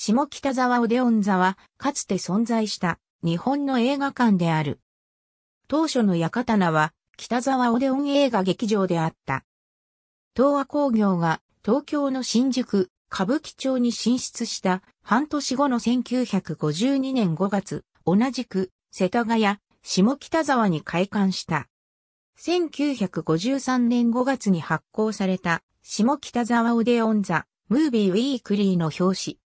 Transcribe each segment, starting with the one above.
下北沢オデオン座は、かつて存在した日本の映画館である。当初の館名は、北沢オデオン映画劇場であった。東和工業が東京の新宿、歌舞伎町に進出した半年後の1952年5月、同じく世田谷、下北沢に開館した。1953年5月に発行された下北沢オデオン座ムービーウィークリーの表紙、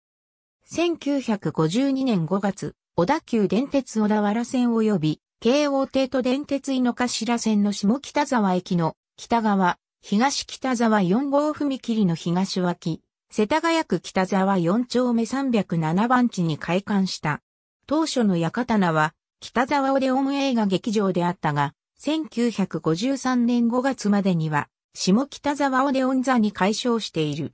1952年5月、小田急電鉄小田原線及び、京王帝都電鉄井の頭線の下北沢駅の北側、東北沢4号踏切の東脇、世田谷区北沢4丁目307番地に開館した。当初の館名は、北沢オデオン映画劇場であったが、1953年5月までには、下北沢オデオン座に改称している。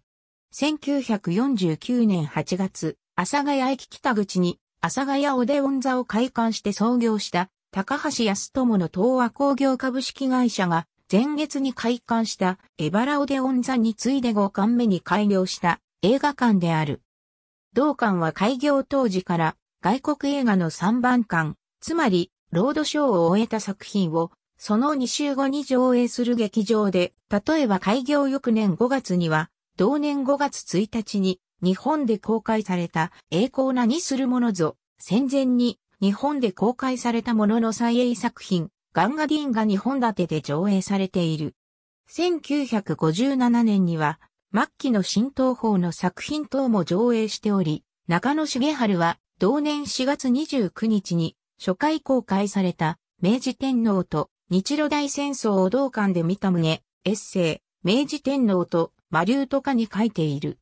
1949年8月、阿佐ヶ谷駅北口に、阿佐ヶ谷オデオン座を開館して創業した、高橋康友の東亜工業株式会社が、前月に開館した、バ原オデオン座に次いで5館目に開業した映画館である。同館は開業当時から、外国映画の3番館、つまり、ロードショーを終えた作品を、その2週後に上映する劇場で、例えば開業翌年5月には、同年5月1日に、日本で公開された栄光なにするものぞ、戦前に日本で公開されたものの再映作品、ガンガディーンが日本立てで上映されている。1957年には、末期の新東宝の作品等も上映しており、中野茂春は同年4月29日に初回公開された明治天皇と日露大戦争を同館で見た旨、エッセイ、明治天皇とマリュートカに書いている。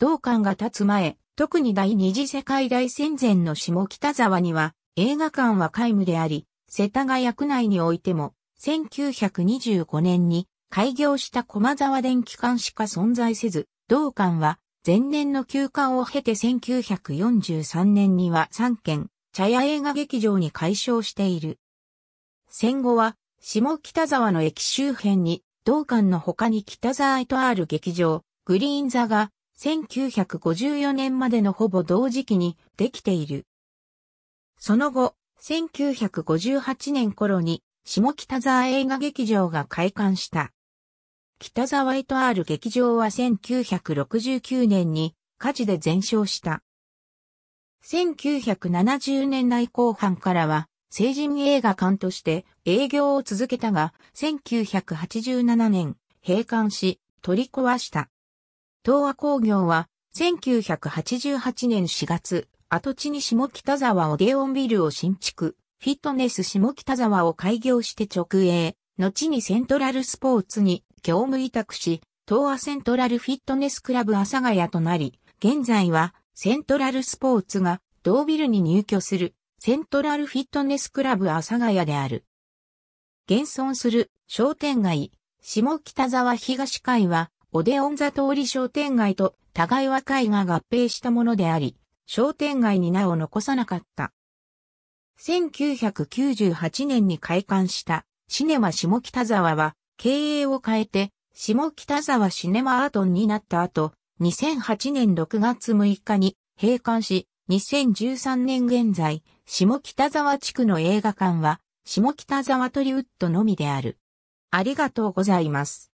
同館が建つ前、特に第二次世界大戦前の下北沢には、映画館は皆無であり、世田谷区内においても、1925年に開業した駒沢電気館しか存在せず、同館は前年の休館を経て1943年には3軒、茶屋映画劇場に改称している。戦後は、下北沢の駅周辺に、同館の他に北沢へとある劇場、グリーン座が1954年までのほぼ同時期にできている。その後、1958年頃に下北沢映画劇場が開館した。北沢イトアール劇場は1969年に火事で全焼した。1970年代後半からは成人映画館として営業を続けたが、1987年閉館し取り壊した。東亜工業は、1988年4月、跡地に下北沢オデオンビルを新築、フィットネス下北沢を開業して直営、後にセントラルスポーツに業務委託し、東亜セントラルフィットネスクラブ阿佐ヶ谷となり、現在はセントラルスポーツが同ビルに入居するセントラルフィットネスクラブ阿佐ヶ谷である。現存する商店街、下北沢東会はオデオン座通り商店街と互い和解が合併したものであり、商店街に名を残さなかった。1998年に開館したシネマ下北沢は経営を変えて下北沢シネマアートンになった後、2008年6月6日に閉館し、2013年現在、下北沢地区の映画館は、下北沢トリウッドのみである。ありがとうございます。